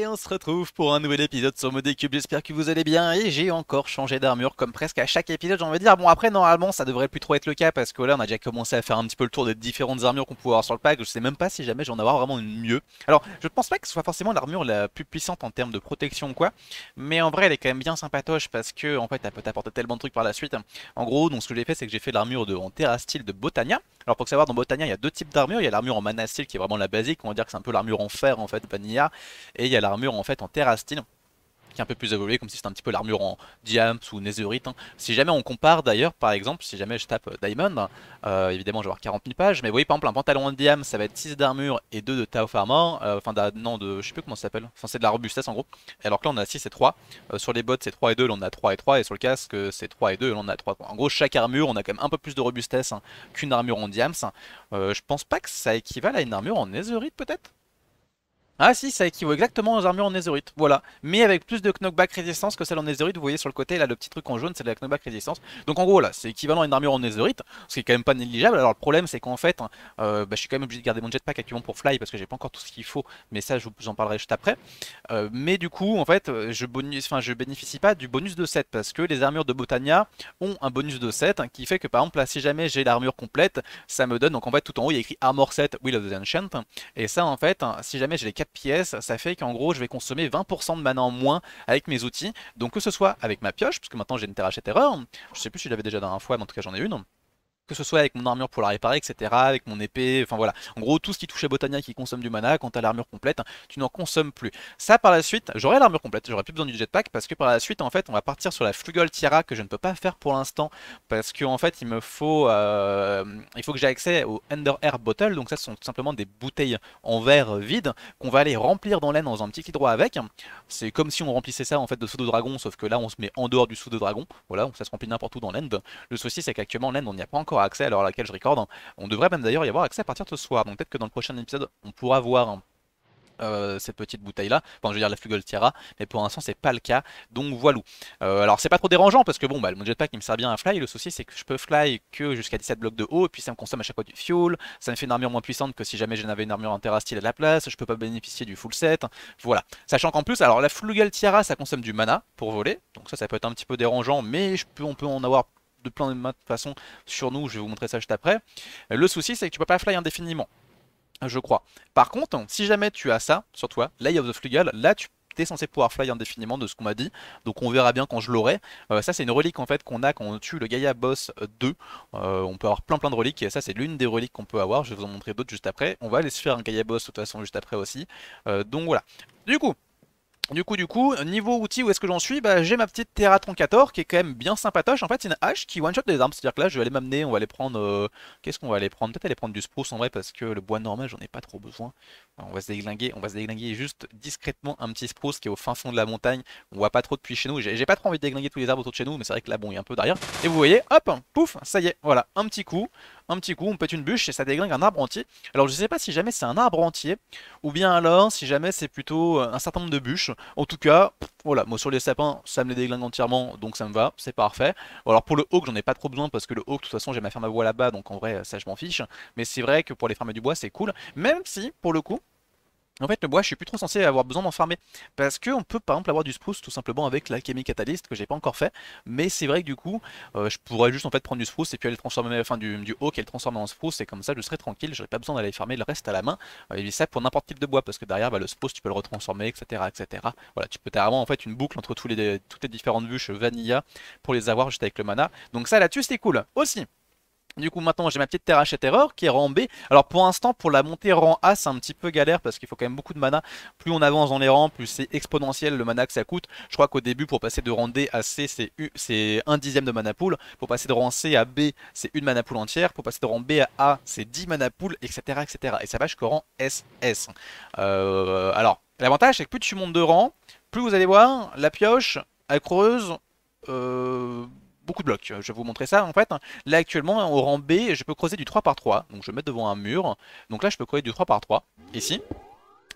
et on se retrouve pour un nouvel épisode sur Modécube, j'espère que vous allez bien et j'ai encore changé d'armure comme presque à chaque épisode j'ai envie de dire, bon après normalement ça devrait plus trop être le cas parce que là on a déjà commencé à faire un petit peu le tour des différentes armures qu'on pouvait avoir sur le pack, je sais même pas si jamais j'en avoir vraiment une mieux, alors je pense pas que ce soit forcément l'armure la plus puissante en termes de protection ou quoi, mais en vrai elle est quand même bien sympatoche parce que en fait elle peut t'apporter tellement de trucs par la suite, en gros donc ce que j'ai fait c'est que j'ai fait l'armure en terra style de Botania, alors pour savoir dans Botania il y a deux types d'armure, il y a l'armure en mana style qui est vraiment la basique, on va dire que c'est un peu l'armure en fer en fait, vanilla, et il y a l'armure en fait en terrastine qui est un peu plus évolué comme si c'était un petit peu l'armure en diams ou netherite. Hein. Si jamais on compare d'ailleurs par exemple, si jamais je tape euh, diamond, euh, évidemment je vais avoir 40 000 pages, mais vous voyez par exemple un pantalon en diams ça va être 6 d'armure et 2 de Tao Farmer, euh, enfin enfin non de je sais plus comment ça s'appelle, enfin c'est de la robustesse en gros, alors que là on a 6 et 3, sur les bottes c'est 3 et 2, là on a 3 et 3, et sur le casque c'est 3 et 2, là on a 3. En gros chaque armure on a quand même un peu plus de robustesse hein, qu'une armure en diams, je pense pas que ça équivale à une armure en netherite peut-être ah si, ça équivaut exactement aux armures en Netherite, voilà. Mais avec plus de knockback résistance que celle en Netherite, vous voyez sur le côté, là, le petit truc en jaune, c'est de la knockback résistance. Donc en gros, là, c'est équivalent à une armure en Netherite, ce qui est quand même pas négligeable. Alors le problème, c'est qu'en fait, hein, euh, bah, je suis quand même obligé de garder mon jetpack actuellement pour fly, parce que j'ai pas encore tout ce qu'il faut, mais ça, je vous en parlerai juste après. Euh, mais du coup, en fait, euh, je, bonus, bénéficie pas du bonus de 7, parce que les armures de Botania ont un bonus de 7, hein, qui fait que par exemple, là, si jamais j'ai l'armure complète, ça me donne, donc en fait, tout en haut, il y a écrit Armor 7 Will of the Ancient, et ça, en fait, hein, si jamais j'ai les pièce, ça fait qu'en gros, je vais consommer 20% de mana en moins avec mes outils. Donc que ce soit avec ma pioche, parce que maintenant j'ai une terrachette erreur, je sais plus si j'avais déjà dans un fois, mais en tout cas j'en ai une que ce soit avec mon armure pour la réparer, etc., avec mon épée, enfin voilà. En gros, tout ce qui touche à Botania qui consomme du mana, quand t'as l'armure complète, tu n'en consommes plus. Ça, par la suite, j'aurai l'armure complète, j'aurai plus besoin du jetpack, parce que par la suite, en fait, on va partir sur la Flugol Tiara, que je ne peux pas faire pour l'instant, parce qu'en fait, il me faut, euh, il faut que j'ai accès au Ender Air Bottle, donc ça, ce sont tout simplement des bouteilles en verre vide, qu'on va aller remplir dans l'aine dans un petit droit avec. C'est comme si on remplissait ça, en fait, de sous de dragon, sauf que là, on se met en dehors du sous de dragon, voilà, ça se remplit n'importe où dans l'end. Le souci, c'est qu'actuellement, l'end, on n'y a pas encore accès à l'heure à laquelle je recorde. On devrait même d'ailleurs y avoir accès à partir de ce soir. Donc peut-être que dans le prochain épisode, on pourra voir euh, cette petite bouteille là, enfin je veux dire la tiara mais pour l'instant c'est pas le cas, donc voilà. Euh, alors c'est pas trop dérangeant parce que bon bah mon jetpack il me sert bien à fly, le souci c'est que je peux fly que jusqu'à 17 blocs de haut, et puis ça me consomme à chaque fois du fuel, ça me fait une armure moins puissante que si jamais j'en une armure en terra à la place, je peux pas bénéficier du full set, voilà. Sachant qu'en plus, alors la tiara ça consomme du mana pour voler, donc ça ça peut être un petit peu dérangeant, mais je peux, on peut en avoir de plein de façons sur nous, je vais vous montrer ça juste après. Le souci, c'est que tu peux pas fly indéfiniment, je crois. Par contre, si jamais tu as ça sur toi, Lay of the Flugal, là tu es censé pouvoir fly indéfiniment de ce qu'on m'a dit, donc on verra bien quand je l'aurai. Euh, ça c'est une relique en fait qu'on a quand on tue le Gaia Boss 2, euh, on peut avoir plein plein de reliques, et ça c'est l'une des reliques qu'on peut avoir, je vais vous en montrer d'autres juste après. On va aller se faire un Gaia Boss de toute façon juste après aussi, euh, donc voilà. Du coup, du coup, du coup, niveau outil, où est-ce que j'en suis bah, J'ai ma petite Terra Troncator qui est quand même bien sympatoche. En fait, c'est une hache qui one-shot des armes. C'est-à-dire que là, je vais aller m'amener, on va aller prendre. Euh, qu'est-ce qu'on va aller prendre Peut-être aller prendre du spruce en vrai parce que le bois normal, j'en ai pas trop besoin. on va se déglinguer, on va se déglinguer juste discrètement un petit spruce qui est au fin fond de la montagne. On voit pas trop depuis chez nous. J'ai pas trop envie de déglinguer tous les arbres autour de chez nous, mais c'est vrai que là, bon, il y a un peu derrière. Et vous voyez, hop, pouf, ça y est, voilà, un petit coup un petit coup, on pète une bûche et ça déglingue un arbre entier. Alors je sais pas si jamais c'est un arbre entier, ou bien alors si jamais c'est plutôt euh, un certain nombre de bûches. En tout cas, voilà, moi sur les sapins, ça me les déglingue entièrement, donc ça me va, c'est parfait. alors pour le hawk, j'en ai pas trop besoin parce que le hawk, de toute façon, j'ai ma ferme à bois là-bas, donc en vrai, ça je m'en fiche. Mais c'est vrai que pour les fermes du bois, c'est cool. Même si, pour le coup, en fait, le bois, je suis plus trop censé avoir besoin d'en farmer. Parce qu'on peut par exemple avoir du spruce tout simplement avec l'alchimie catalyst que j'ai pas encore fait. Mais c'est vrai que du coup, euh, je pourrais juste en fait prendre du spruce et puis aller transformer, enfin du, du haut et le transformer en spruce. Et comme ça, je serais tranquille, j'aurais pas besoin d'aller farmer le reste à la main. Euh, et ça pour n'importe type de bois. Parce que derrière, bah, le spruce, tu peux le retransformer, etc. etc. Voilà, tu peux avoir en fait une boucle entre tous les, toutes les différentes bûches vanilla pour les avoir juste avec le mana. Donc ça là-dessus, c'est cool aussi. Du coup, maintenant, j'ai ma petite terre chez erreur qui est rang B. Alors, pour l'instant, pour la montée rang A, c'est un petit peu galère parce qu'il faut quand même beaucoup de mana. Plus on avance dans les rangs, plus c'est exponentiel le mana que ça coûte. Je crois qu'au début, pour passer de rang D à C, c'est un dixième de mana pool. Pour passer de rang C à B, c'est une mana pool entière. Pour passer de rang B à A, c'est 10 mana pool, etc., etc. Et ça va jusqu'au rang SS. Euh, alors, l'avantage, c'est que plus tu montes de rang, plus vous allez voir, la pioche, elle creuse... Euh beaucoup de blocs. Je vais vous montrer ça en fait. Là actuellement au rang B, je peux creuser du 3 par 3. Donc je vais mettre devant un mur. Donc là je peux creuser du 3 par 3 ici.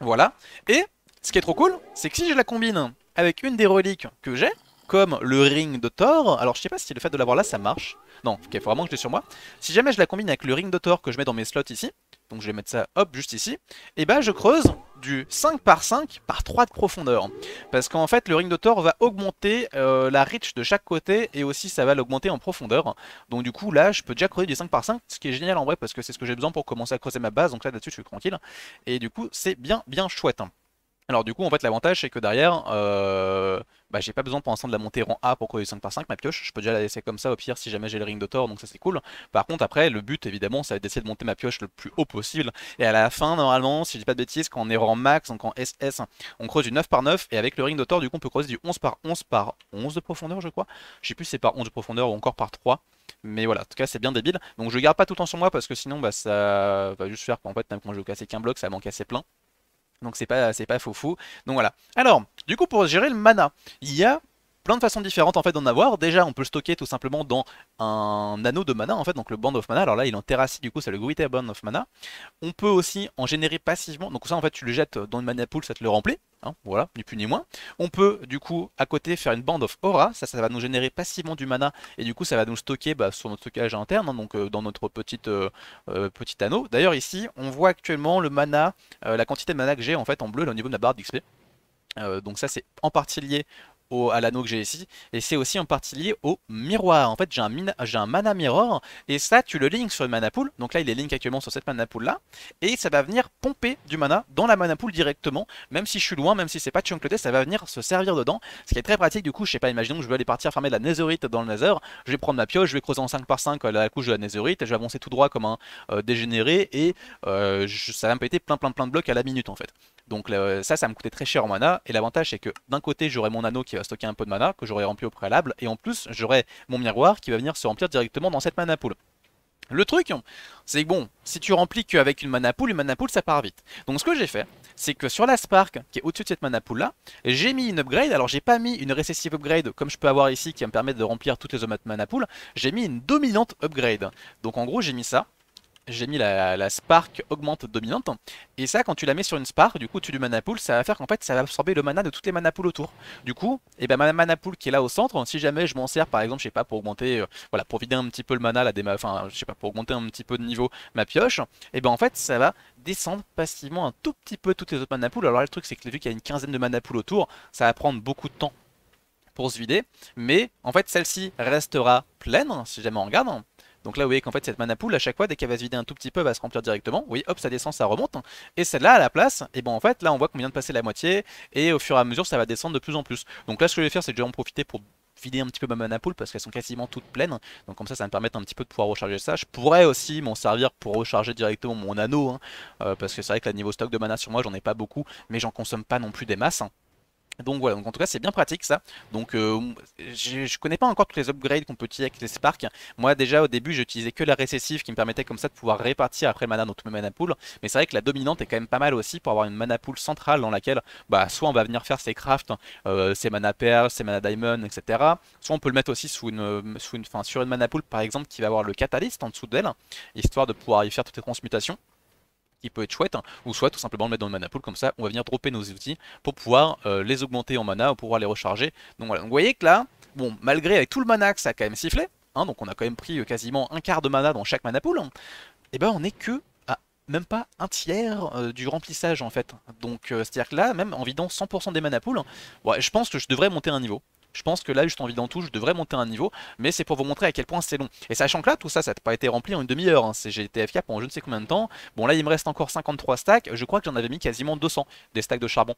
Voilà. Et ce qui est trop cool, c'est que si je la combine avec une des reliques que j'ai, comme le ring de Thor, alors je sais pas si le fait de l'avoir là ça marche. Non, il faut vraiment que je l'ai sur moi. Si jamais je la combine avec le ring de Thor que je mets dans mes slots ici, donc je vais mettre ça hop juste ici, et eh bah ben, je creuse du 5 par 5 par 3 de profondeur. Parce qu'en fait, le ring de Thor va augmenter euh, la reach de chaque côté et aussi ça va l'augmenter en profondeur. Donc du coup, là, je peux déjà creuser du 5 par 5, ce qui est génial en vrai parce que c'est ce que j'ai besoin pour commencer à creuser ma base. Donc là, là-dessus, je suis tranquille. Et du coup, c'est bien, bien chouette. Hein. Alors du coup, en fait, l'avantage, c'est que derrière, euh, bah, j'ai pas besoin pour l'instant de la monter rang A pour creuser 5 par 5 ma pioche. Je peux déjà la laisser comme ça au pire si jamais j'ai le ring de Thor, donc ça c'est cool. Par contre, après, le but, évidemment, ça va être d'essayer de monter ma pioche le plus haut possible. Et à la fin, normalement, si je dis pas de bêtises, quand on est rang max, donc en SS, on creuse du 9 par 9. Et avec le ring de du coup, on peut creuser du 11 par 11 par 11 de profondeur, je crois. Je sais plus si c'est par 11 de profondeur ou encore par 3. Mais voilà, en tout cas c'est bien débile. Donc je garde pas tout le temps sur moi parce que sinon bah ça va juste faire en fait même quand je vais casser qu'un bloc, ça va manquer assez plein. Donc c'est pas, pas fou. Donc voilà. Alors, du coup, pour gérer le mana, il y a plein de façons différentes en fait d'en avoir. Déjà, on peut le stocker tout simplement dans un anneau de mana en fait, donc le band of mana. Alors là, il en terrasse du coup, c'est le greater Band of mana. On peut aussi en générer passivement. Donc ça, en fait, tu le jettes dans une mana pool, ça te le remplit. Hein, voilà, ni plus ni moins. On peut du coup à côté faire une bande of aura, ça ça va nous générer passivement du mana et du coup ça va nous stocker bah, sur notre stockage interne, hein, donc euh, dans notre petite, euh, euh, petit anneau. D'ailleurs ici on voit actuellement le mana, la quantité de mana que j'ai en fait en bleu au niveau de la barre d'XP. donc ça c'est en partie lié à l'anneau que j'ai ici. Et c'est aussi en partie lié au miroir. En fait, j'ai un, un, mana mirror. Et ça, tu le link sur une mana pool. Donc là, il est link actuellement sur cette mana pool là. Et ça va venir pomper du mana dans la mana pool directement. Même si je suis loin, même si c'est pas chunkleté, ça va venir se servir dedans. Ce qui est très pratique. Du coup, je sais pas, imaginons que je veux aller partir farmer de la netherite dans le nether. Je vais prendre ma pioche, je vais creuser en 5x5 euh, la couche de la netherite. Je vais avancer tout droit comme un euh, dégénéré. Et euh, ça va me péter plein plein plein de blocs à la minute en fait. Donc ça, ça me coûtait très cher en mana. Et l'avantage, c'est que d'un côté, j'aurai mon anneau qui va stocker un peu de mana, que j'aurai rempli au préalable. Et en plus, j'aurai mon miroir qui va venir se remplir directement dans cette mana pool. Le truc, c'est que bon, si tu remplis qu'avec une mana pool, une mana pool ça part vite. Donc ce que j'ai fait, c'est que sur la Spark, qui est au-dessus de cette mana pool là, j'ai mis une upgrade, alors j'ai pas mis une récessive upgrade comme je peux avoir ici qui va me permettre de remplir toutes les mana pool, j'ai mis une dominante upgrade. Donc en gros j'ai mis ça, j'ai mis la, Spark augmente dominante. Et ça, quand tu la mets sur une Spark, du coup, tu du mana pool, ça va faire qu'en fait, ça va absorber le mana de toutes les mana pools autour. Du coup, et eh ben, ma mana pool qui est là au centre, si jamais je m'en sers, par exemple, je sais pas, pour augmenter, euh, voilà, pour vider un petit peu le mana, ma... enfin, je sais pas, pour augmenter un petit peu de niveau ma pioche, et eh ben en fait, ça va descendre passivement un tout petit peu toutes les autres mana pools. Alors le truc, c'est que vu qu'il y a une quinzaine de mana pools autour, ça va prendre beaucoup de temps pour se vider. Mais en fait, celle-ci restera pleine, si jamais on regarde. Donc là, vous voyez qu'en fait, cette mana pool, à chaque fois, dès qu'elle va se vider un tout petit peu, elle va se remplir directement. Oui, hop, ça descend, ça remonte. Et celle-là, à la place, et eh ben en fait, là, on voit qu'on vient de passer la moitié. Et au fur et à mesure, ça va descendre de plus en plus. Donc là, ce que je vais faire, c'est déjà en profiter pour vider un petit peu ma mana pool parce qu'elles sont quasiment toutes pleines. Donc comme ça, ça va me permet un petit peu de pouvoir recharger ça. Je pourrais aussi m'en servir pour recharger directement mon anneau. Hein, euh, parce que c'est vrai que là, niveau stock de mana sur moi, j'en ai pas beaucoup. Mais j'en consomme pas non plus des masses. Hein. Donc voilà, en tout cas c'est bien pratique ça. Donc euh, je, connais pas encore tous les upgrades qu'on peut tirer avec les Sparks. Moi déjà au début j'utilisais que la récessive qui me permettait comme ça de pouvoir répartir après le mana dans mana pool, Mais c'est vrai que la dominante est quand même pas mal aussi pour avoir une mana pool centrale dans laquelle bah, soit on va venir faire ses crafts, euh, ses mana pearls, ses mana diamond, etc. Soit on peut le mettre aussi sous une, sous une, sur une mana pool par exemple qui va avoir le catalyste en dessous d'elle, histoire de pouvoir y faire toutes les transmutations qui peut être chouette, hein, ou soit tout simplement le mettre dans le mana pool, comme ça on va venir dropper nos outils pour pouvoir euh, les augmenter en mana, pour pouvoir les recharger. Donc voilà, vous voyez que là, bon, malgré avec tout le mana que ça a quand même sifflé, hein, donc on a quand même pris euh, quasiment un quart de mana dans chaque mana pool, et eh ben on n'est que à même pas un tiers euh, du remplissage en fait. Donc c'est-à-dire que là, même en vidant 100% des mana pool, je pense que je devrais monter un niveau je pense que là, juste en d'en tout, je devrais monter un niveau, mais c'est pour vous montrer à quel point c'est long. Et sachant que là, tout ça, ça n'a pas été rempli en une demi-heure, hein. j'ai été FK pendant je ne sais combien de temps. Bon, là, il me reste encore 53 stacks, je crois que j'en avais mis quasiment 200 des stacks de charbon.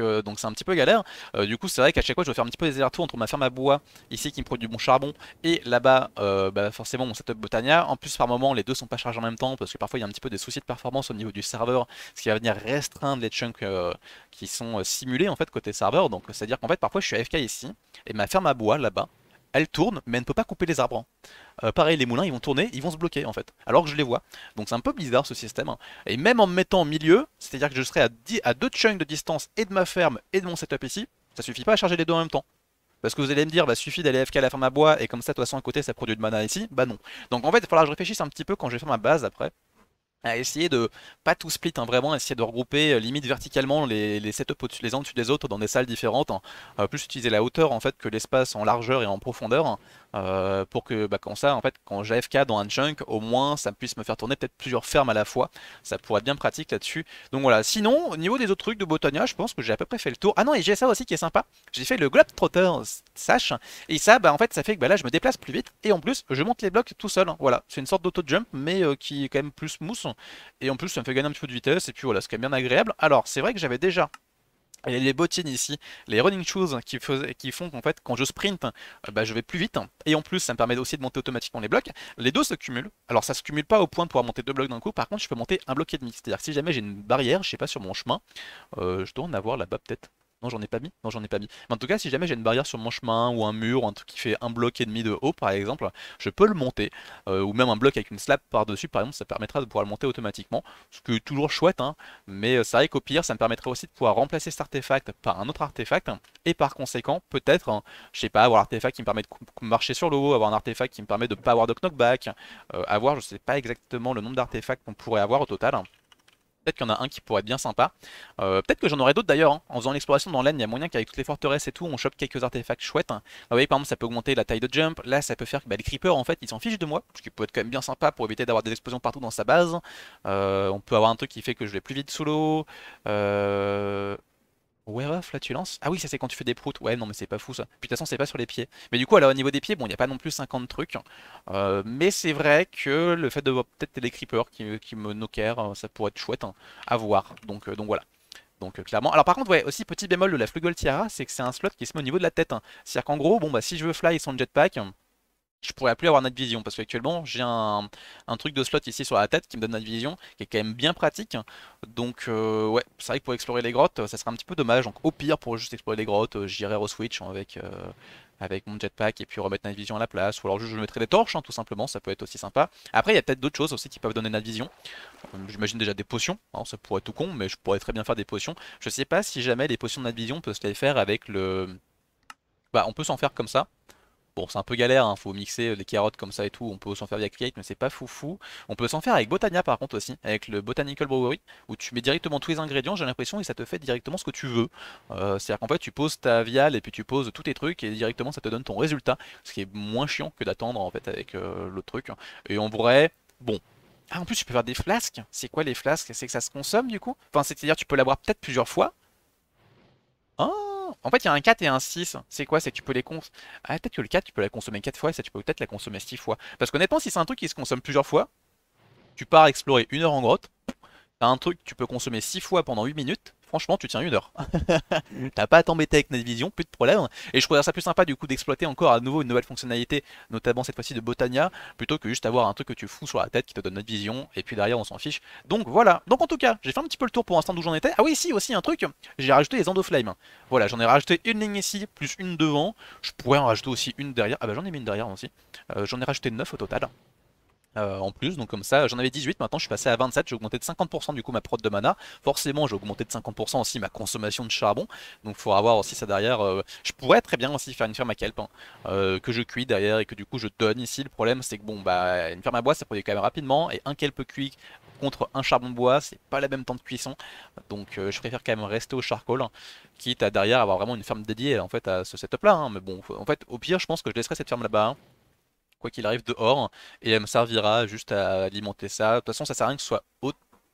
Euh, donc c'est un petit peu galère. Euh, du coup c'est vrai qu'à chaque fois je dois faire un petit peu des allers-retours entre ma ferme à bois ici qui me produit du bon charbon et là-bas euh, bah, forcément mon setup Botania. En plus par moment les deux sont pas chargés en même temps parce que parfois il y a un petit peu des soucis de performance au niveau du serveur ce qui va venir restreindre les chunks qui sont simulés en fait côté serveur. Donc c'est à dire qu'en fait parfois je suis FK ici et ma ferme à bois là-bas elle tourne, mais elle ne peut pas couper les arbres. Hein. Euh, pareil, les moulins, ils vont tourner, ils vont se bloquer en fait, alors que je les vois. Donc c'est un peu bizarre ce système. Hein. Et même en me mettant au milieu, c'est-à-dire que je serai à, deux chunks de distance et de ma ferme et de mon setup ici, ça suffit pas à charger les deux en même temps. Parce que vous allez me dire, bah suffit d'aller FK à la ferme à bois et comme ça, de toute façon, à côté, ça produit de mana ici. Bah non. Donc en fait, il va falloir que je réfléchisse un petit peu quand je vais faire ma base après à essayer de, pas tout split, hein, vraiment, essayer de regrouper euh, limite verticalement les, les setups les uns au-dessus des autres dans des salles différentes, hein, euh, plus utiliser la hauteur en fait que l'espace en largeur et en profondeur, hein, euh, pour que bah, quand ça, en fait, quand j'AFK dans un chunk, au moins ça puisse me faire tourner peut-être plusieurs fermes à la fois, ça pourrait être bien pratique là-dessus. Donc voilà, sinon, au niveau des autres trucs de Botonia, je pense que j'ai à peu près fait le tour. Ah non, et j'ai ça aussi qui est sympa, j'ai fait le Globetrotter, sache, et ça, bah, en fait, ça fait que bah, là, je me déplace plus vite, et en plus, je monte les blocs tout seul, hein. voilà, c'est une sorte d'auto-jump, mais qui est quand même plus mousse, et en plus, ça me fait gagner un petit peu de vitesse. Et puis voilà, ce qui est bien agréable. Alors, c'est vrai que j'avais déjà les bottines ici, les running shoes hein, qui, font qu'en fait quand je sprint, euh, bah, je vais plus vite. Hein. Et en plus ça me permet aussi de monter automatiquement les blocs. Les deux se cumulent. Alors ça se cumule pas au point de pouvoir monter deux blocs d'un coup, par contre je peux monter un bloc et demi. C'est-à-dire si jamais j'ai une barrière, je sais pas sur mon chemin, euh, je dois en avoir là-bas peut-être non, j'en ai pas mis. Non, j'en ai pas mis. Mais en tout cas, si jamais j'ai une barrière sur mon chemin ou un mur ou un truc qui fait un bloc et demi de haut, par exemple, je peux le monter. Euh, ou même un bloc avec une slab par-dessus, par exemple, ça permettra de pouvoir le monter automatiquement. Ce qui est toujours chouette, hein. Mais euh, c'est vrai qu'au pire, ça me permettrait aussi de pouvoir remplacer cet artefact par un autre artefact. Et par conséquent, peut-être, hein, je sais pas, avoir un artefact qui me permet de marcher sur le haut, avoir un artefact qui me permet de pas avoir de knockback, euh, avoir, je sais pas exactement le nombre d'artefacts qu'on pourrait avoir au total. Peut-être qu'il y en a un qui pourrait être bien sympa. Euh, peut-être que j'en aurai d'autres d'ailleurs. Hein. En faisant l'exploration dans l'aine il y a moyen qu'avec toutes les forteresses et tout, on chope quelques artefacts chouettes. Vous hein. bah voyez, par exemple, ça peut augmenter la taille de jump. Là, ça peut faire que bah, les creepers, en fait, ils s'en fichent de moi. Ce qui peut être quand même bien sympa pour éviter d'avoir des explosions partout dans sa base. Euh, on peut avoir un truc qui fait que je vais plus vite sous l'eau. Euh... Where tu lances Ah oui, ça c'est quand tu fais des proutes. Ouais, non, mais c'est pas fou ça. Puis de toute façon, c'est pas sur les pieds. Mais du coup, alors au niveau des pieds, bon, il n'y a pas non plus 50 trucs. Euh, mais c'est vrai que le fait de voir peut-être les creepers qui, me knocker, euh, ça pourrait être chouette hein, à voir. Donc, euh, donc voilà. Donc clairement. Alors par contre, ouais, aussi petit bémol de la Flugel Tiara, c'est que c'est un slot qui se met au niveau de la tête. Hein. C'est-à-dire qu'en gros, bon, bah si je veux fly sans jetpack je pourrais plus avoir notre Vision parce qu'actuellement j'ai un, truc de slot ici sur la tête qui me donne notre Vision qui est quand même bien pratique. Donc euh, ouais, c'est vrai que pour explorer les grottes ça serait un petit peu dommage. Donc au pire pour juste explorer les grottes, euh, j'irai au Switch hein, avec, euh, avec mon jetpack et puis remettre notre Vision à la place. Ou alors juste je mettrai des torches hein, tout simplement, ça peut être aussi sympa. Après il y a peut-être d'autres choses aussi qui peuvent donner notre Vision. J'imagine déjà des potions, hein, ça pourrait être tout con mais je pourrais très bien faire des potions. Je sais pas si jamais les potions de notre Vision peuvent se les faire avec le... Bah on peut s'en faire comme ça. Bon, c'est un peu galère, il hein, faut mixer les euh, carottes comme ça et tout. On peut s'en faire via Create, mais c'est pas fou fou. On peut s'en faire avec Botania par contre aussi, avec le Botanical Brewery, où tu mets directement tous les ingrédients, j'ai l'impression, et ça te fait directement ce que tu veux. Euh, c'est-à-dire qu'en fait, tu poses ta viale et puis tu poses tous tes trucs, et directement ça te donne ton résultat, ce qui est moins chiant que d'attendre en fait avec euh, l'autre truc. Hein. Et on vrai, bon, ah, en plus, tu peux faire des flasques. C'est quoi les flasques C'est que ça se consomme du coup Enfin, c'est-à-dire, tu peux l'avoir peut-être plusieurs fois. Ah en fait, il y a un 4 et un 6. C'est quoi C'est que tu peux les consommer Ah, peut-être que le 4, tu peux la consommer 4 fois et ça, tu peux peut-être la consommer 6 fois. Parce qu'honnêtement, si c'est un truc qui se consomme plusieurs fois, tu pars explorer une heure en grotte, un truc que tu peux consommer 6 fois pendant 8 minutes, franchement tu tiens une heure. T'as pas à t'embêter avec vision, plus de problème. Et je trouvais ça plus sympa du coup d'exploiter encore à nouveau une nouvelle fonctionnalité, notamment cette fois-ci de Botania, plutôt que juste avoir un truc que tu fous sur la tête qui te donne notre vision et puis derrière on s'en fiche. Donc voilà. Donc en tout cas, j'ai fait un petit peu le tour pour l'instant d'où j'en étais. Ah oui, si aussi un truc, j'ai rajouté les endo-flames Voilà, j'en ai rajouté une ligne ici, plus une devant. Je pourrais en rajouter aussi une derrière. Ah bah j'en ai mis une derrière aussi. Euh, j'en ai rajouté 9 au total. Euh, en plus. Donc comme ça, j'en avais 18, maintenant je suis passé à 27, j'ai augmenté de 50% du coup ma prod de mana. Forcément, j'ai augmenté de 50% aussi ma consommation de charbon. Donc il faut avoir aussi ça derrière. Euh, je pourrais très bien aussi faire une ferme à kelp hein, euh, que je cuis derrière et que du coup je donne ici. Le problème c'est que bon bah une ferme à bois ça produit quand même rapidement et un kelp cuit contre un charbon bois, c'est pas la même temps de cuisson. Donc je préfère quand même rester au charcoal, hein, quitte à derrière avoir vraiment une ferme dédiée en fait à ce setup là. Hein. Mais bon, en fait au pire je pense que je laisserai cette ferme là-bas quoi qu'il arrive, dehors, et elle me servira juste à alimenter ça. De toute façon, ça sert à rien que ce soit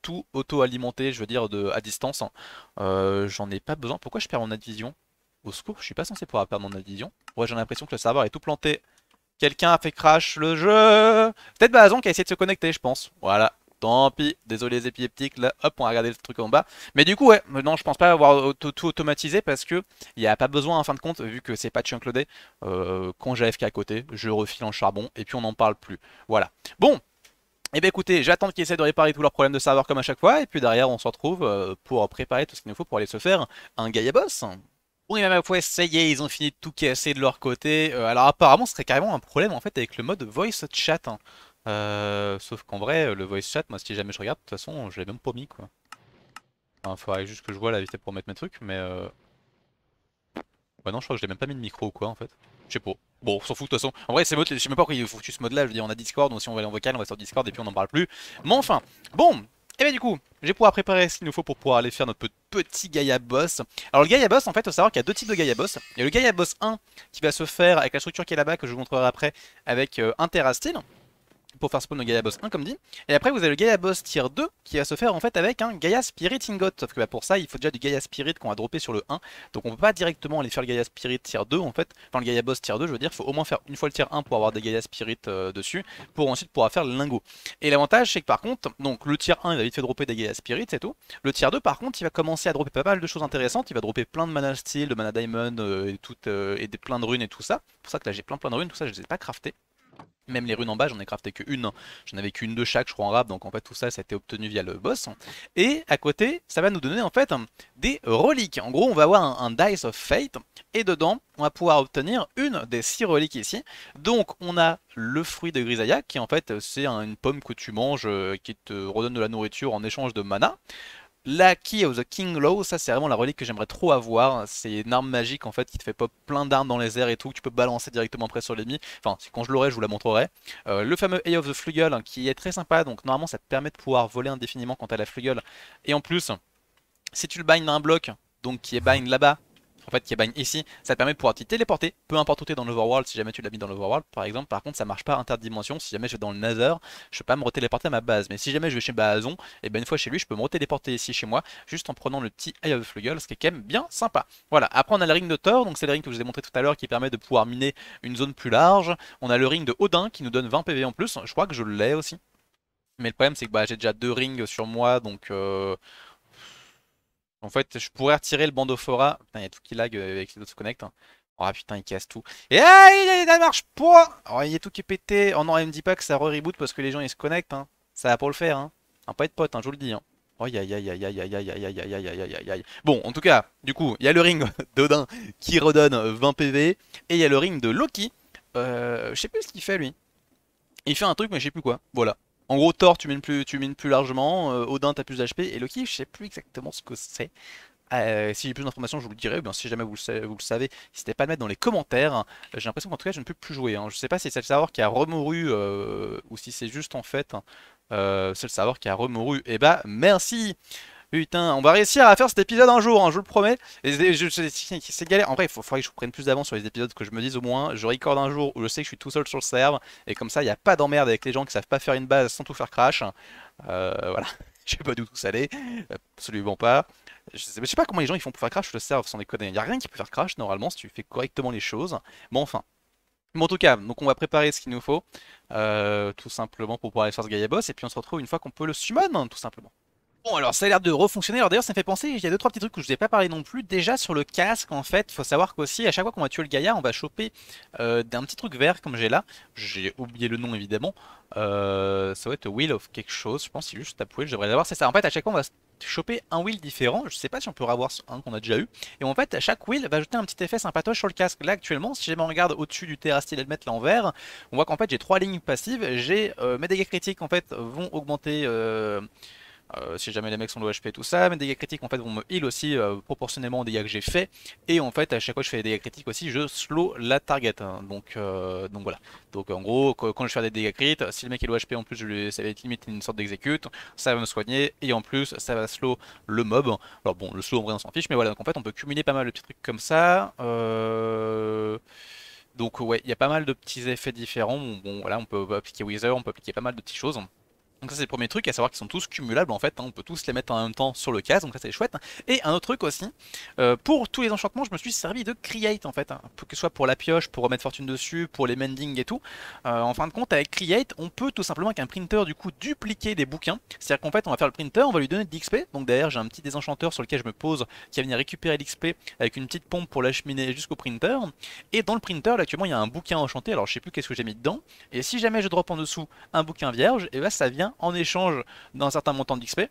tout auto-alimenté, je veux dire, de, à distance. Hein. Euh, j'en ai pas besoin. Pourquoi je perds mon advision Au secours, je suis pas censé pouvoir perdre mon advision. Ouais, j'ai l'impression que le serveur est tout planté. Quelqu'un a fait crash le jeu Peut-être Bazon qui a essayé de se connecter, je pense. Voilà. Tant pis, désolé les épileptiques, là, hop, on va regarder le truc en bas. Mais du coup, ouais, maintenant je pense pas avoir tout automatisé parce que il n'y a pas besoin, en fin de compte, vu que c'est pas chunk euh, quand j'ai FK à côté, je refile en charbon et puis on n'en parle plus. Voilà. Bon, et eh ben bien écoutez, j'attends qu'ils essaient de réparer tous leurs problèmes de serveur comme à chaque fois, et puis derrière on se retrouve euh, pour préparer tout ce qu'il nous faut pour aller se faire un Gaia Boss. Bon, et même à fois, ça y est, ils ont fini de tout casser de leur côté. Euh, alors apparemment, ce serait carrément un problème en fait avec le mode voice chat. Hein. Euh, sauf qu'en vrai, euh, le voice chat, moi si jamais je regarde, de toute façon, je l'ai même pas mis quoi. Enfin, faudrait juste que je vois la vitesse pour mettre mes trucs, mais... Euh... Ouais bah non, je crois que je l'ai même pas mis de micro ou quoi en fait. Je sais pas. Bon, on s'en fout de toute façon. En vrai, c'est mode, je sais même pas pourquoi il faut que ce mode là. Je veux dire, on a Discord, donc si on va aller en vocal, on va sur Discord et puis on n'en parle plus. Mais enfin, bon, et eh bah ben, du coup, j'ai pouvoir préparer ce qu'il nous faut pour pouvoir aller faire notre petit Gaïa Boss. Alors le Gaïa Boss, en fait, faut savoir qu'il y a deux types de Gaïa Boss. Il y a le Gaïa Boss 1 qui va se faire avec la structure qui est là-bas, que je vous montrerai après, avec euh, un pour faire spawn le Gaia Boss 1 comme dit. Et après vous avez le Gaia Boss tier 2 qui va se faire en fait avec un Gaia Spirit Ingot. Sauf que bah, pour ça il faut déjà du Gaia Spirit qu'on a droppé sur le 1. Donc on peut pas directement aller faire le Gaia Spirit tier 2 en fait. Enfin le Gaia Boss tier 2 je veux dire, faut au moins faire une fois le tier 1 pour avoir des Gaia Spirit euh, dessus. Pour ensuite pouvoir faire le lingot. Et l'avantage c'est que par contre, donc le tier 1 il va vite fait dropper des Gaia Spirit c'est tout. Le tier 2 par contre il va commencer à dropper pas mal de choses intéressantes. Il va dropper plein de mana steel, de mana diamond euh, et, tout, euh, et des, plein de runes et tout ça. C'est pour ça que là j'ai plein plein de runes, tout ça je les ai pas crafté même les runes en bas, j'en ai crafté qu'une, hein. J'en avais qu'une de chaque, je crois, en rap. Donc en fait, tout ça, ça a été obtenu via le boss. Et à côté, ça va nous donner en fait des reliques. En gros, on va avoir un, Dice of Fate. Et dedans, on va pouvoir obtenir une des six reliques ici. Donc on a le fruit de Grisaia, qui en fait, c'est une pomme que tu manges, euh, qui te redonne de la nourriture en échange de mana. La Key of the King Low, ça c'est vraiment la relique que j'aimerais trop avoir. C'est une arme magique en fait qui te fait pop plein d'armes dans les airs et tout, que tu peux balancer directement après sur l'ennemi. Enfin, quand je l'aurai, je vous la montrerai. Euh, le fameux Eye of the Flugel hein, qui est très sympa, donc normalement ça te permet de pouvoir voler indéfiniment quand t'as la Flugel. Et en plus, si tu le binds à un bloc, donc qui est bind là-bas, en fait, qui est ici, ça te permet de pouvoir t'y téléporter, peu importe où tu es dans l'overworld, si jamais tu l'as mis dans l'overworld par exemple. Par contre, ça marche pas interdimension, si jamais je vais dans le Nether, je peux pas me re-téléporter à ma base. Mais si jamais je vais chez Bazon, et eh bien une fois chez lui, je peux me re-téléporter ici chez moi, juste en prenant le petit Eye of Flugel, ce qui est quand même bien sympa. Voilà, après on a le ring de Thor, donc c'est le ring que je vous ai montré tout à l'heure qui permet de pouvoir miner une zone plus large. On a le ring de Odin qui nous donne 20 PV en plus, je crois que je l'ai aussi. Mais le problème c'est que bah, j'ai déjà deux rings sur moi, donc... Euh en fait, je pourrais retirer le bandophora. Putain, il y a tout qui lag avec les autres connect. Oh putain, il casse tout. Et ah, il, marche pas Oh, il y a tout qui est pété. Oh non, elle me dit pas que ça re-reboot parce que les gens ils se connectent. Ça va pour le faire. Hein. Un pas être pote, je vous le dis. Hein. Oh, aïe aïe aïe aïe aïe aïe aïe aïe aïe aïe aïe aïe Bon, en tout cas, du coup, il y a le ring d'Odin qui redonne 20 PV. Et il y a le ring de Loki. Euh, je sais plus ce qu'il fait lui. Il fait un truc, mais je sais plus quoi. Voilà. En gros, Thor, tu mines plus, tu mines plus largement, euh, Odin, t'as plus d'HP, et Loki, je sais plus exactement ce que c'est. Euh, si j'ai plus d'informations, je vous le dirai, ou bien si jamais vous le, savez, n'hésitez pas à le mettre dans les commentaires. Euh, j'ai l'impression qu'en tout cas, je ne peux plus jouer. Hein. Je ne sais pas si c'est le savoir qui a remouru, ou si c'est juste en fait, hein. c'est le savoir qui a remouru. Et eh bah, ben, merci Putain, on va réussir à faire cet épisode un jour, hein, je vous le promets. Et c'est galère. En vrai, il faudrait que je prenne plus d'avance sur les épisodes, que je me dise au moins, je recorde un jour où je sais que je suis tout seul sur le serve, et comme ça, il n'y a pas d'emmerde avec les gens qui savent pas faire une base sans tout faire crash. Euh, voilà, je sais pas d'où tout ça allait, absolument pas. Je sais, sais pas comment les gens ils font pour faire crash le serve sans déconner. Il n'y a rien qui peut faire crash normalement si tu fais correctement les choses. Bon, enfin, mais en tout cas, donc on va préparer ce qu'il nous faut, euh, tout simplement pour pouvoir aller faire ce Gaia Boss, et puis on se retrouve une fois qu'on peut le summon, hein, tout simplement. Bon, alors ça a l'air de refonctionner. Alors d'ailleurs, ça me fait penser, il y a deux trois petits trucs que je vous ai pas parlé non plus. Déjà sur le casque, en fait, faut savoir qu'aussi à chaque fois qu'on va tuer le gaillard, on va choper euh, d'un petit truc vert comme j'ai là. J'ai oublié le nom évidemment. Euh, ça va être Wheel of quelque chose, je pense. Si juste tape Wheel, je devrais l'avoir. C'est ça. En fait, à chaque fois, on va choper un wheel différent. Je sais pas si on peut avoir un qu'on a déjà eu. Et en fait, à chaque wheel va ajouter un petit effet sympatoche sur le casque. Là, actuellement, si jamais on regarde au-dessus du terrassier et le mettre vert on voit qu'en fait, j'ai trois lignes passives. J'ai euh, mes dégâts critiques en fait vont augmenter. Euh, si jamais les mecs sont low HP et tout ça. Mes dégâts critiques en fait vont me heal aussi euh, proportionnellement aux dégâts que j'ai fait. Et en fait à chaque fois que je fais des dégâts critiques aussi je slow la target. Hein. Donc, euh, donc voilà. Donc en gros quand je fais des dégâts crit, si le mec est low HP en plus je lui, ça va être limite une sorte d'exécute, ça va me soigner et en plus ça va slow le mob. Alors bon le slow en vrai on s'en fiche mais voilà donc en fait on peut cumuler pas mal de petits trucs comme ça. Donc ouais, il y a pas mal de petits effets différents. Bon, voilà, on peut appliquer Wither, on peut appliquer pas mal de petites choses. Donc ça c'est le premier truc, à savoir qu'ils sont tous cumulables en fait, hein. on peut tous les mettre en même temps sur le casque, donc ça c'est chouette. Hein. Et un autre truc aussi, euh, pour tous les enchantements, je me suis servi de Create en fait, hein. que ce soit pour la pioche, pour remettre fortune dessus, pour les mending et tout. Euh, en fin de compte, avec Create, on peut tout simplement avec un printer du coup dupliquer des bouquins, c'est-à-dire qu'en fait on va faire le printer, on va lui donner de l'XP, donc derrière j'ai un petit désenchanteur sur lequel je me pose qui va venir récupérer l'XP avec une petite pompe pour l'acheminer jusqu'au printer. Et dans le printer, là, actuellement il y a un bouquin enchanté, alors je sais plus qu'est-ce que j'ai mis dedans, et si jamais je drop en dessous un bouquin vierge, et là ben, ça vient en échange d'un certain montant d'XP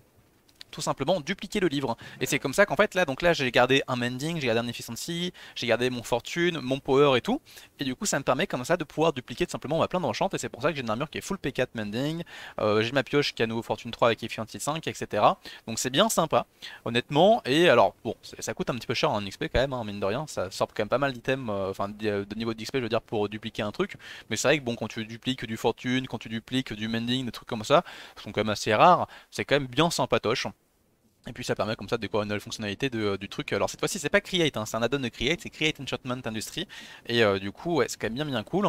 tout simplement dupliquer le livre. Et c'est comme ça qu'en fait là, donc là j'ai gardé un mending, j'ai gardé un efficiency, j'ai gardé mon fortune, mon power et tout. Et du coup ça me permet comme ça de pouvoir dupliquer tout simplement ma plein d'enchantes Et c'est pour ça que j'ai une armure qui est full P4 mending, euh, j'ai ma pioche qui a nouveau fortune 3 avec efficiency 5, etc. Donc c'est bien sympa, honnêtement. Et alors bon, ça coûte un petit peu cher en XP quand même, hein, mine de rien, ça sort quand même pas mal d'items, euh, enfin de niveau d'XP je veux dire pour dupliquer un truc. Mais c'est vrai que bon quand tu dupliques du fortune, quand tu dupliques du mending, des trucs comme ça, sont quand même assez rares, c'est quand même bien sympatoche. Et puis ça permet comme ça de découvrir une nouvelle fonctionnalité euh, du truc. Alors cette fois-ci c'est pas Create, hein, c'est un add-on de Create, c'est Create Enchantment Industry. Et euh, du coup ouais, c'est quand même bien bien cool.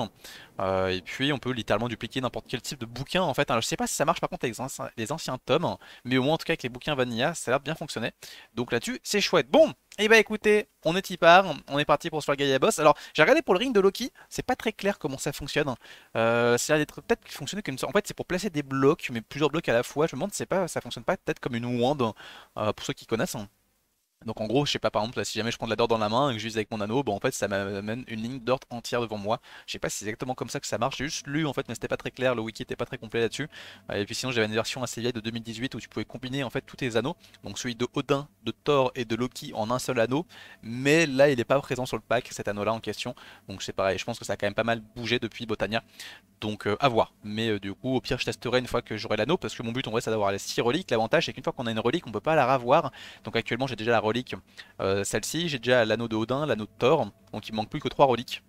Euh, et puis on peut littéralement dupliquer n'importe quel type de bouquin en fait. Alors, hein. je sais pas si ça marche par contre avec les anciens tomes, hein. mais au moins en tout cas avec les bouquins Vanilla, ça a l'air bien fonctionner Donc là-dessus c'est chouette. Bon et eh bah ben, écoutez, on est y part, on est parti pour ce à Boss. Alors, j'ai regardé pour le ring de Loki, c'est pas très clair comment ça fonctionne. C'est euh, des a peut-être fonctionne comme ça. En fait, c'est pour placer des blocs, mais plusieurs blocs à la fois. Je me demande, c'est pas, ça fonctionne pas peut-être comme une wand, euh, pour ceux qui connaissent. Donc en gros, je sais pas, par exemple, si jamais je prends de la dor dans la main et que avec mon anneau, bon, bah, en fait, ça m'amène une ligne d'or entière devant moi. Je sais pas si c'est exactement comme ça que ça marche. J'ai juste lu, en fait, mais c'était pas très clair. Le wiki était pas très complet là-dessus. Euh, et puis sinon, j'avais une version assez vieille de 2018 où tu pouvais combiner, en fait, tous tes anneaux. Donc celui de Odin, de Thor et de Loki en un seul anneau. Mais là, il est pas présent sur le pack, cet anneau-là en question. Donc c'est pareil, je pense que ça a quand même pas mal bougé depuis Botania. Donc euh, à voir. Mais euh, du coup, au pire, je testerai une fois que j'aurai l'anneau, parce que mon but en vrai, c'est d'avoir les 6 reliques. L'avantage, c'est qu'une fois qu'on a une relique, on peut pas la ravoir. Donc actuellement, j'ai déjà la relique, euh, celle-ci, j'ai déjà l'anneau de Odin, l'anneau de Thor, donc il manque plus que 3 reliques.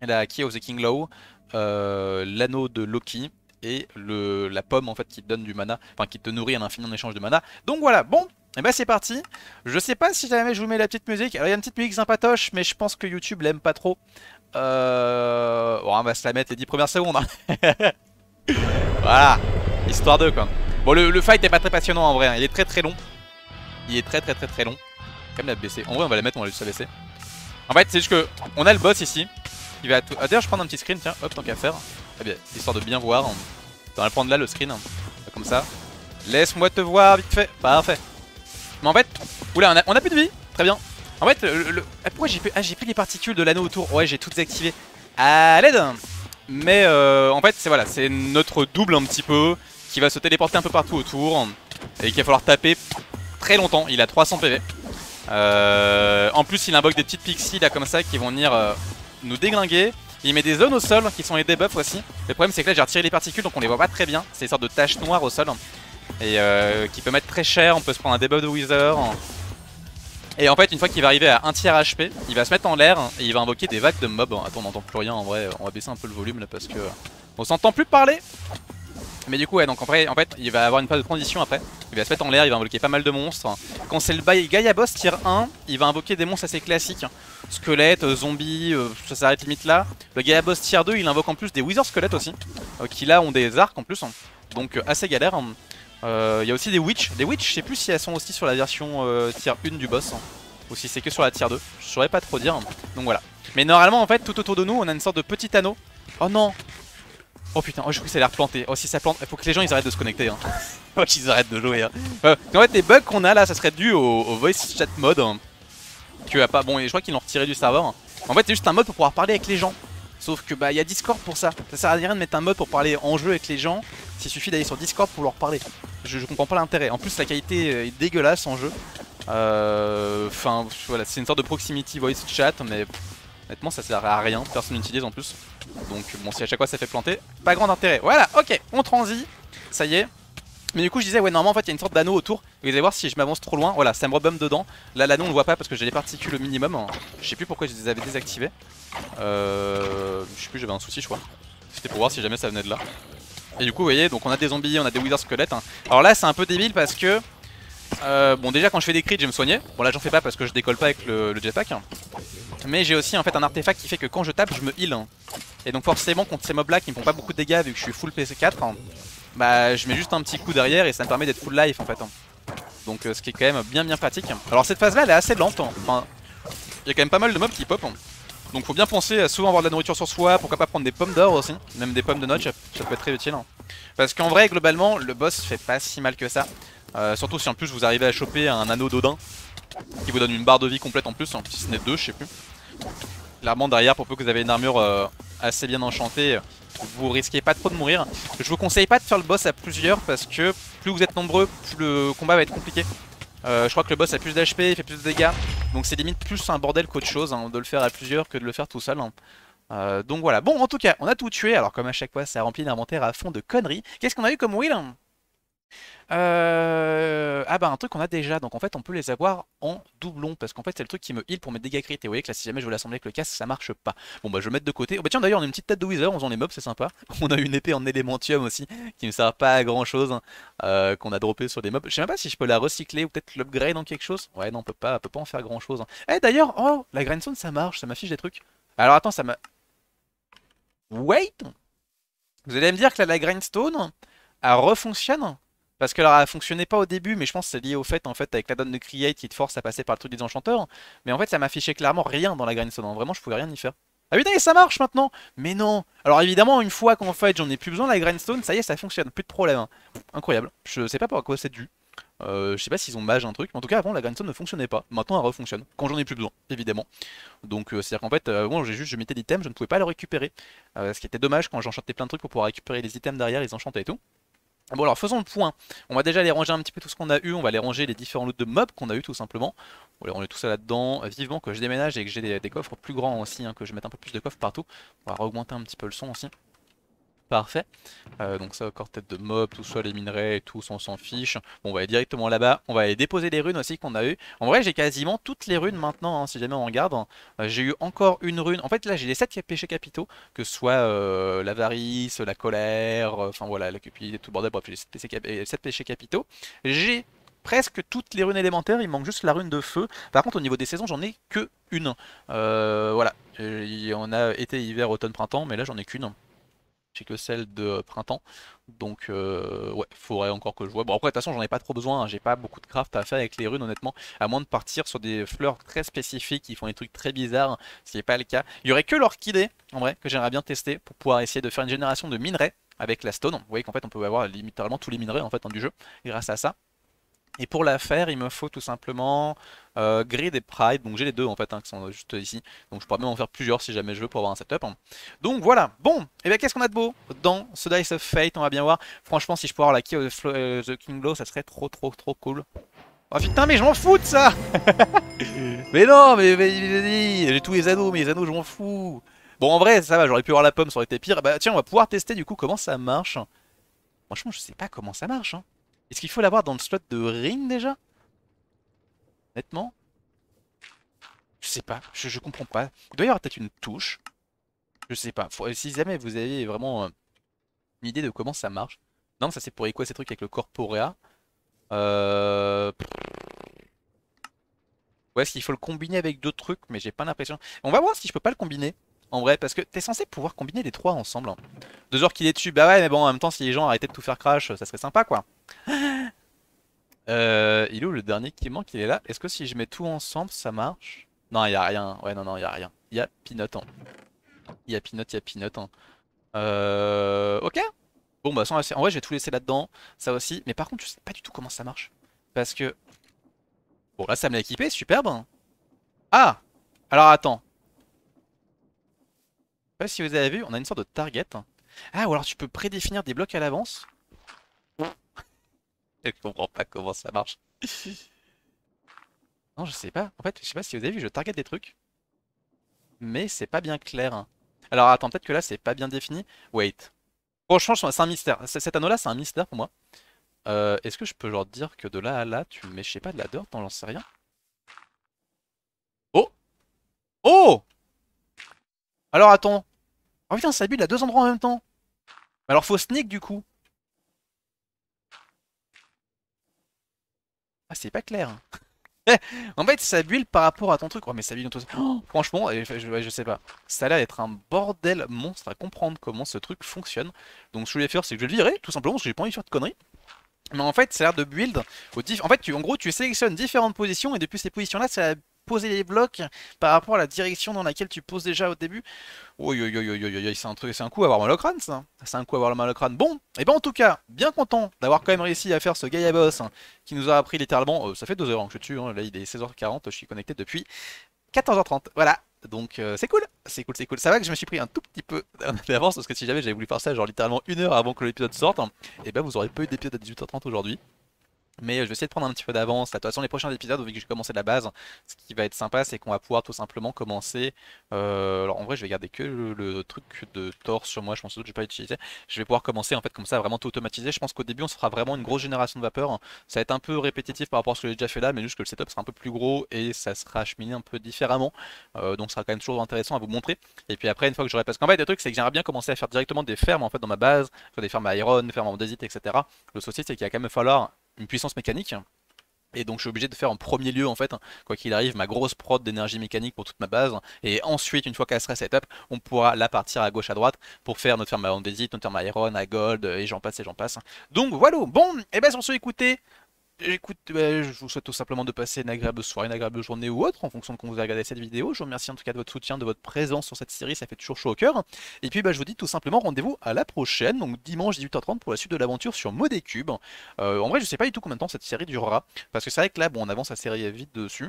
La Key of the King Law, l'anneau de Loki, et le, la pomme en fait qui te donne du mana, enfin qui te nourrit en infini en échange de mana. Donc voilà, bon, et eh bah ben, c'est parti. Je sais pas si jamais je vous mets la petite musique. Alors il y a une petite musique sympatoche, mais je pense que YouTube l'aime pas trop. Euh... Bon, on va se la mettre les 10 premières secondes. Hein. voilà, histoire de quoi. Bon, le, fight est pas très passionnant en vrai, hein. il est très très long. Il est très très très très long. Comme la baisser. En vrai, on va la mettre, on va juste la baisser. En fait, c'est juste que on a le boss ici. Il va tout... Ah, d'ailleurs, je prends un petit screen, tiens, hop, tant qu'à faire. Très eh bien, histoire de bien voir. On hein. va prendre là le screen, hein. comme ça. Laisse-moi te voir vite fait. Parfait. Mais en fait, oula, on a, plus de vie. Très bien. En fait, le, ah, pourquoi ah, j'ai plus... les particules de l'anneau autour Ouais, j'ai toutes activées. À l'aide Mais euh, en fait, c'est voilà, c'est notre double un petit peu qui va se téléporter un peu partout autour et qu'il va falloir taper très longtemps. Il a 300 PV. Euh, en plus, il invoque des petites pixies là comme ça qui vont venir euh, nous déglinguer. Il met des zones au sol qui sont les debuffs aussi. Le problème c'est que là j'ai retiré les particules donc on les voit pas très bien. C'est une sorte de taches noires au sol. Et euh, qui peut mettre très cher, on peut se prendre un debuff de Wither. Et en fait une fois qu'il va arriver à un tiers HP, il va se mettre en l'air et il va invoquer des vagues de mobs. Attends on n'entend plus rien en vrai, on va baisser un peu le volume là parce que on s'entend plus parler. Mais du coup ouais donc en, vrai, en fait il va avoir une phase de transition après Il va se mettre en l'air, il va invoquer pas mal de monstres Quand c'est le Gaia Boss tier 1 Il va invoquer des monstres assez classiques squelette, euh, zombies, euh, ça s'arrête limite là. Le Gaia Boss tier 2, il invoque en plus des wizards squelettes aussi, euh, qui là ont des arcs en plus, hein. donc assez galère. Hein. Il y a aussi des Witch, des Witch, je sais plus si elles sont aussi sur la version tier 1 du boss, hein, ou si c'est que sur la tier 2, je saurais pas trop dire, donc voilà. Mais normalement en fait, tout autour de nous, on a une sorte de petit anneau. Oh non Oh putain, oh, je crois que ça a l'air planté. Oh si ça plante, il faut que les gens ils arrêtent de se connecter. Oh qu'ils arrêtent de jouer. en fait les bugs qu'on a là, ça serait dû au voice chat mode. Ah, pas. Bon, et je crois qu'ils l'ont retiré du serveur. En fait, c'est juste un mode pour pouvoir parler avec les gens. Sauf que bah il y a Discord pour ça. Ça sert à rien de mettre un mode pour parler en jeu avec les gens. Il suffit d'aller sur Discord pour leur parler. Je, comprends pas l'intérêt. En plus, la qualité est dégueulasse en jeu. Euh, enfin, voilà, c'est une sorte de proximity voice chat, mais honnêtement, ça sert à rien. Personne n'utilise en plus. Donc, bon, si à chaque fois ça fait planter, pas grand intérêt. Voilà, ok, on transit. Ça y est, mais du coup je disais ouais normalement en fait il y a une sorte d'anneau autour Vous allez voir si je m'avance trop loin voilà ça me rebombe dedans Là l'anneau on le voit pas parce que j'ai les particules au minimum Je sais plus pourquoi je les avais désactivés euh, Je sais plus j'avais un souci je crois C'était pour voir si jamais ça venait de là Et du coup vous voyez donc on a des zombies on a des wither squelettes hein. Alors là c'est un peu débile parce que euh, bon déjà quand je fais des crits je vais me soigner Bon là j'en fais pas parce que je décolle pas avec le, jetpack Mais j'ai aussi en fait un artefact qui fait que quand je tape je me heal hein. Et donc forcément contre ces mobs là qui me font pas beaucoup de dégâts vu que je suis full PC4 bah je mets juste un petit coup derrière et ça me permet d'être full life en fait. Hein. Donc euh, ce qui est quand même bien bien pratique. Alors cette phase là elle est assez lente, hein. il y a quand même pas mal de mobs qui pop. Hein. Donc faut bien penser à souvent avoir de la nourriture sur soi, pourquoi pas prendre des pommes d'or aussi, même des pommes de notch, ça, peut être très utile. Parce qu'en vrai globalement le boss fait pas si mal que ça. Euh, surtout si en plus vous arrivez à choper un anneau d'Odin qui vous donne une barre de vie complète en plus, si ce n'est deux je sais plus. Clairement derrière pour peu que vous avez une armure euh, assez bien enchanté, vous risquez pas trop de mourir. Je vous conseille pas de faire le boss à plusieurs parce que plus vous êtes nombreux, plus le combat va être compliqué. Euh, je crois que le boss a plus d'HP, il fait plus de dégâts, donc c'est limite plus un bordel qu'autre chose hein, de le faire à plusieurs que de le faire tout seul. Hein. Euh, donc voilà, bon en tout cas on a tout tué, alors comme à chaque fois ça a rempli l'inventaire à fond de conneries. Qu'est-ce qu'on a eu comme wheel euh... Ah bah un truc qu'on a déjà, donc en fait on peut les avoir en doublon, parce qu'en fait c'est le truc qui me heal pour mes dégâts crit, et vous voyez que là si jamais je veux l'assembler avec le casque ça marche pas. Bon bah je vais mettre de côté, oh bah tiens d'ailleurs on a une petite tête de wizard en faisant les mobs, c'est sympa, on a une épée en élémentium aussi, qui ne sert pas à grand chose, hein, euh, qu'on a droppé sur des mobs, je sais même pas si je peux la recycler ou peut-être l'upgrade en quelque chose, ouais non on peut pas, on peut pas en faire grand chose. et hein. Eh d'ailleurs, oh la grindstone ça marche, ça m'affiche des trucs, alors attends ça m'a... Wait Vous allez me dire que la grindstone, elle refonctionne parce que alors, elle fonctionnait pas au début, mais je pense que c'est lié au fait, en fait, avec la donne de Create qui te force à passer par le truc des enchanteurs. Mais en fait, ça m'affichait clairement rien dans la grindstone. Vraiment, je pouvais rien y faire. Ah putain, ça marche maintenant Mais non Alors évidemment, une fois qu'en fait, j'en ai plus besoin, la grindstone, ça y est, ça fonctionne, plus de problème. Hein. Incroyable. Je sais pas pourquoi c'est dû. Euh, je sais pas s'ils ont mage un truc, en tout cas avant la grindstone ne fonctionnait pas. Maintenant elle refonctionne, quand j'en ai plus besoin, évidemment. Donc euh, c'est-à-dire qu'en fait, moi euh, bon, j'ai juste, je mettais des items, je ne pouvais pas le récupérer. ce qui était dommage quand j'enchantais plein de trucs pour pouvoir récupérer les items derrière, ils enchantaient et tout. Bon alors faisons le point, on va déjà aller ranger un petit peu tout ce qu'on a eu, on va aller ranger les différents loots de mobs qu'on a eu tout simplement On va les ranger tout ça là-dedans, euh, vivement que je déménage et que j'ai des, coffres plus grands aussi, hein, que je mette un peu plus de coffres partout On va augmenter un petit peu le son aussi Parfait. Euh, donc ça, encore tête de mob, tout soit les minerais et tout, on s'en fiche. Bon, on va aller directement là-bas. On va aller déposer les runes aussi qu'on a eu. En vrai, j'ai quasiment toutes les runes maintenant, hein, si jamais on regarde. Euh, j'ai eu encore une rune. En fait, là, j'ai les 7 péchés capitaux, que ce soit euh, l'avarice, la colère, enfin voilà, la cupidité, tout le bordel. Bref, j'ai les 7 péchés capitaux. J'ai presque toutes les runes élémentaires, il manque juste la rune de feu. Par contre, au niveau des saisons, j'en ai que une. voilà, on a été, hiver, automne, printemps, mais là j'en ai qu'une que celle de printemps. Donc, euh, ouais, faudrait encore que je vois. Bon, après, de toute façon, j'en ai pas trop besoin. Hein. J'ai pas beaucoup de craft à faire avec les runes, honnêtement. À moins de partir sur des fleurs très spécifiques qui font des trucs très bizarres, ce qui n'est pas le cas. Il y aurait que l'orchidée, en vrai, que j'aimerais bien tester pour pouvoir essayer de faire une génération de minerais avec la stone. Vous voyez qu'en fait, on peut avoir littéralement tous les minerais en fait, hein, du jeu grâce à ça. Et pour la faire, il me faut tout simplement euh, Grid et Pride. Donc j'ai les deux en fait, hein, qui sont juste ici. Donc je pourrais même en faire plusieurs si jamais je veux pour avoir un setup. Hein. Donc voilà. Bon, et eh bien qu'est-ce qu'on a de beau dans ce Dice of Fate On va bien voir. Franchement, si je peux avoir la Key of euh, the King Glow, ça serait trop trop trop cool. Oh putain, mais je m'en fous de ça Mais non, mais, mais, mais j'ai tous les anneaux, mais les anneaux, je m'en fous Bon, en vrai, ça va, j'aurais pu avoir la pomme, ça aurait été pire. Bah tiens, on va pouvoir tester du coup comment ça marche. Franchement, je sais pas comment ça marche. Hein. Est-ce qu'il faut l'avoir dans le slot de ring déjà Honnêtement Je sais pas, je, comprends pas. Il doit y avoir peut-être une touche. Je sais pas. si jamais vous avez vraiment euh, une idée de comment ça marche. Non, ça c'est pour quoi ces trucs avec le corporea. Euh, ouais, est-ce qu'il faut le combiner avec d'autres trucs Mais j'ai pas l'impression. On va voir si je peux pas le combiner en vrai, parce que t'es censé pouvoir combiner les trois ensemble. Hein. Deux heures qu'il est dessus, bah ouais, mais bon, en même temps, si les gens arrêtaient de tout faire crash, ça serait sympa, quoi. Euh, il est où le dernier qui manque Il est là. Est-ce que si je mets tout ensemble, ça marche Non, il y a rien. Ouais, non, non, il y a rien. Il y a Peanut. Hein. Il y a Pinot, il y a Peanut. Hein. Euh, ok. Bon, bah, sans... en vrai, je tout laissé là-dedans. Ça aussi. Mais par contre, je sais pas du tout comment ça marche. Parce que... Bon, là, ça me l'a équipé. Superbe. Hein. Ah Alors, attends. Je sais pas si vous avez vu, on a une sorte de target. Ah, ou alors tu peux prédéfinir des blocs à l'avance. je comprends pas comment ça marche. non, je sais pas. En fait, je sais pas si vous avez vu, je target des trucs. Mais c'est pas bien clair. Alors attends, peut-être que là c'est pas bien défini. Wait. Franchement, c'est un mystère. Cet anneau là, c'est un mystère pour moi. Euh, est-ce que je peux genre dire que de là à là, tu mets, je sais pas, de la dirt, j'en sais rien. Oh Oh alors attends. Oh putain, ça build à deux endroits en même temps. Alors faut sneak du coup. Ah, c'est pas clair. en fait, ça build par rapport à ton truc. Oh, mais ça build tout cas Franchement, je, sais pas. Ça a l'air d'être un bordel monstre à comprendre comment ce truc fonctionne. Donc, ce que je voulais faire, c'est que je vais le virer, tout simplement, parce que j'ai pas envie de faire de conneries. Mais en fait, ça a l'air de build. Au En fait, tu, en gros, tu sélectionnes différentes positions et depuis ces positions-là, ça poser les blocs par rapport à la direction dans laquelle tu poses déjà au début. Oui, c'est un truc, c'est un coup à avoir mal au crâne, ça. C'est un coup à avoir mal au crâne. Bon, et eh ben en tout cas, bien content d'avoir quand même réussi à faire ce Gaia Boss hein, qui nous a appris littéralement. Euh, ça fait 2 heures hein, que je tue, hein, là il est 16h40, je suis connecté depuis 14h30. Voilà, donc euh, c'est cool, c'est cool, c'est cool. Ça va que je me suis pris un tout petit peu d'avance parce que si jamais j'avais voulu faire ça genre littéralement une heure avant que l'épisode sorte, et hein, eh ben vous aurez pas eu d'épisode à 18h30 aujourd'hui. Mais euh, je vais essayer de prendre un petit peu d'avance. De toute façon, les prochains épisodes, vu que j'ai commencé de la base, ce qui va être sympa, c'est qu'on va pouvoir tout simplement commencer. Euh, alors en vrai, je vais garder que le, truc de Thor sur moi, je pense que je vais pas l'utiliser. Je vais pouvoir commencer en fait comme ça vraiment tout automatiser. Je pense qu'au début, on se fera vraiment une grosse génération de vapeur. Ça va être un peu répétitif par rapport à ce que j'ai déjà fait là, mais juste que le setup sera un peu plus gros et ça sera cheminé un peu différemment. Euh, donc ça sera quand même toujours intéressant à vous montrer. Et puis après, une fois que j'aurai. Parce qu'en fait, le truc, c'est que j'aimerais bien commencer à faire directement des fermes en fait dans ma base, faire des fermes à iron, fermes en désite, etc. Le souci, c'est qu'il va quand même falloir une puissance mécanique. Et donc je suis obligé de faire en premier lieu en fait, quoi qu'il arrive, ma grosse prod d'énergie mécanique pour toute ma base. Et ensuite, une fois qu'elle sera setup, on pourra la partir à gauche à droite pour faire notre ferme à Andesite, notre ferme à Iron, à Gold, et j'en passe et j'en passe. Donc voilà, bon, et eh ben sur ce écoutez, Écoute, bah, je vous souhaite tout simplement de passer une agréable soirée, une agréable journée ou autre, en fonction de quand vous avez regardé cette vidéo. Je vous remercie en tout cas de votre soutien, de votre présence sur cette série, ça fait toujours chaud au cœur. Et puis bah, je vous dis tout simplement rendez-vous à la prochaine, donc dimanche 18h30 pour la suite de l'aventure sur Modécube. Euh, en vrai, je sais pas du tout combien de temps cette série durera, parce que c'est vrai que là, bon, on avance assez série vite dessus.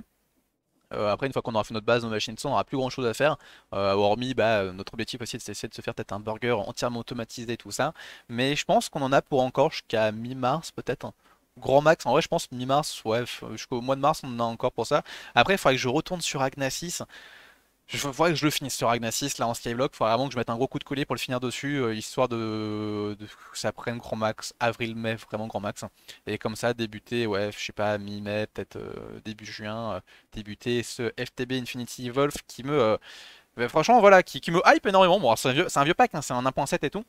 Euh, après, une fois qu'on aura fait notre base, nos machines de sang, on n'aura plus grand chose à faire. Euh, hormis, bah, notre objectif aussi, c'est de se faire peut-être un burger entièrement automatisé et tout ça. Mais je pense qu'on en a pour encore jusqu'à mi-mars, peut-être grand max, en vrai, je pense mi-mars, ouais, jusqu'au mois de mars, on en a encore pour ça. Après, il faudrait que je retourne sur Agnasis. Je faudrait que je le finisse sur Agnasis, là, en skyblock. Il faudrait vraiment que je mette un gros coup de collier pour le finir dessus, euh, histoire de... que ça prenne grand max, avril-mai, vraiment grand max. Et comme ça, débuter, ouais, je sais pas, mi-mai, peut-être euh, début juin, euh, débuter ce FTB Infinity Evolve qui me... Ben, franchement, voilà, qui, me hype énormément. Bon, c'est un, vieux... pack, c'est un 1.7 hein, et tout.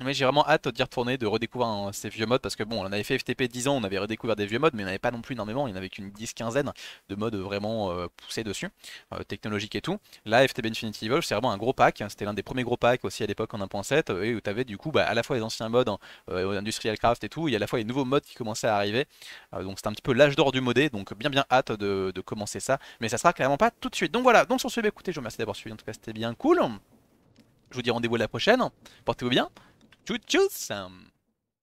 Mais j'ai vraiment hâte d'y retourner, de redécouvrir ces vieux modes parce que bon, on avait fait FTP 10 ans, on avait redécouvert des vieux modes, mais on n'avait pas non plus énormément, il n'y en avait qu'une 10-15 de modes vraiment euh, poussés dessus, euh, technologiques et tout. Là, FTP Infinity Evolve, c'est vraiment un gros pack, hein, c'était l'un des premiers gros packs aussi à l'époque en 1.7, euh, et où tu avais du coup bah, à la fois les anciens modes, hein, Industrial Craft et tout, et à la fois les nouveaux modes qui commençaient à arriver. donc c'était un petit peu l'âge d'or du modé, donc bien bien hâte de, commencer ça, mais ça sera clairement pas tout de suite. Donc voilà, donc sur ce, bah, écoutez, je vous remercie d'avoir suivi, en tout cas c'était bien cool. Je vous dis rendez-vous la prochaine, portez-vous bien. to choose some.